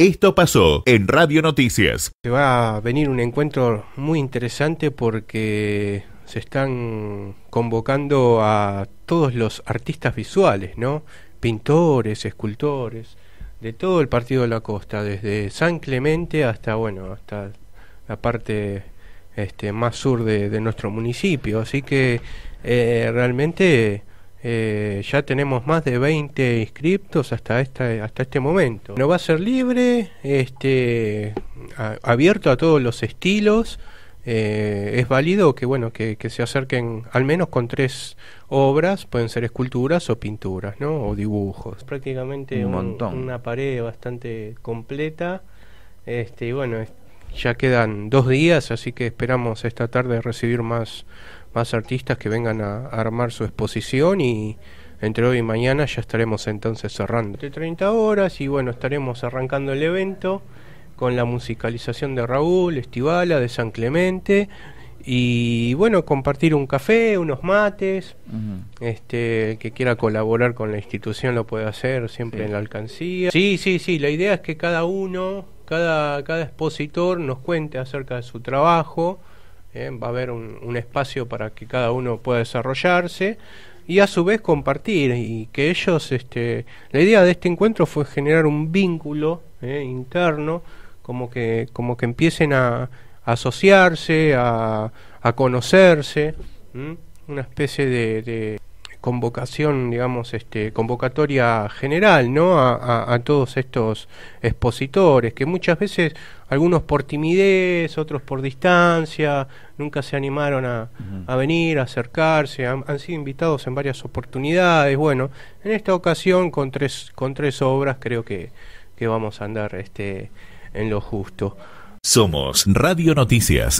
Esto pasó en Radio Noticias. Se va a venir un encuentro muy interesante porque se están convocando a todos los artistas visuales, ¿no? Pintores, escultores, de todo el partido de la costa, desde San Clemente hasta, bueno, hasta la parte este, más sur de, nuestro municipio. Así que eh, realmente eh, ya tenemos más de 20 inscriptos hasta, esta, hasta este momento. No va a ser libre, este, abierto a todos los estilos. Eh, es válido que bueno que, se acerquen al menos con tres obras pueden ser esculturas o pinturas no o dibujos prácticamente un montón. una pared bastante completa este bueno ya quedan dos días, así que esperamos esta tarde recibir más, más artistas que vengan a, armar su exposición y entre hoy y mañana ya estaremos entonces cerrando. De 30 horas y bueno, estaremos arrancando el evento con la musicalización de Raúl, Estivala, de San Clemente y bueno, compartir un café, unos mates. Este, el que quiera colaborar con la institución lo puede hacer siempre en la alcancía. Sí, sí, sí, la idea es que cada uno cada, expositor nos cuente acerca de su trabajo, ¿eh? va a haber un, espacio para que cada uno pueda desarrollarse y a su vez compartir y que ellos, este, la idea de este encuentro fue generar un vínculo ¿eh? interno, como que, como que empiecen a, asociarse, a, a conocerse, una especie de convocación, digamos, este, convocatoria general, ¿no? A, todos estos expositores, que muchas veces algunos por timidez, otros por distancia, nunca se animaron a, a venir, a acercarse, han, han, sido invitados en varias oportunidades. Bueno, en esta ocasión con tres, con tres obras creo que, que vamos a andar este, en lo justo. Somos Radio Noticias.